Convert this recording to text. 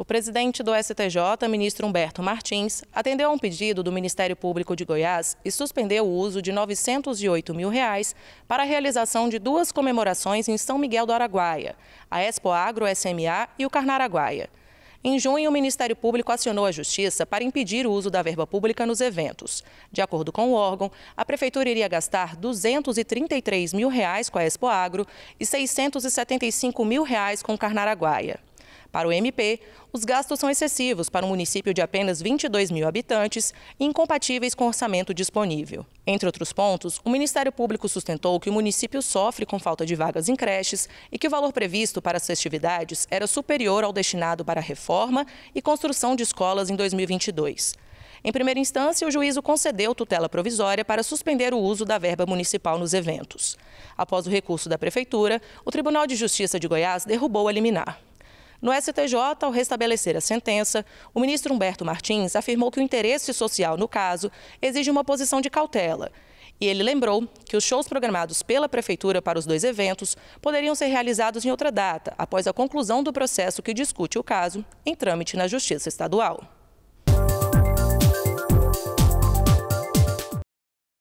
O presidente do STJ, ministro Humberto Martins, atendeu a um pedido do Ministério Público de Goiás e suspendeu o uso de R$ 908 mil reais para a realização de duas comemorações em São Miguel do Araguaia, a Expo Agro SMA e o Carnaraguaia. Em junho, o Ministério Público acionou a Justiça para impedir o uso da verba pública nos eventos. De acordo com o órgão, a Prefeitura iria gastar R$ 233 mil reais com a Expo Agro e R$ 675 mil reais com o Carnaraguaia. Para o MP, os gastos são excessivos para um município de apenas 22 mil habitantes e incompatíveis com o orçamento disponível. Entre outros pontos, o Ministério Público sustentou que o município sofre com falta de vagas em creches e que o valor previsto para as festividades era superior ao destinado para a reforma e construção de escolas em 2022. Em primeira instância, o juízo concedeu tutela provisória para suspender o uso da verba municipal nos eventos. Após o recurso da Prefeitura, o Tribunal de Justiça de Goiás derrubou a liminar. No STJ, ao restabelecer a sentença, o ministro Humberto Martins afirmou que o interesse social no caso exige uma posição de cautela. E ele lembrou que os shows programados pela prefeitura para os dois eventos poderiam ser realizados em outra data, após a conclusão do processo que discute o caso em trâmite na Justiça Estadual.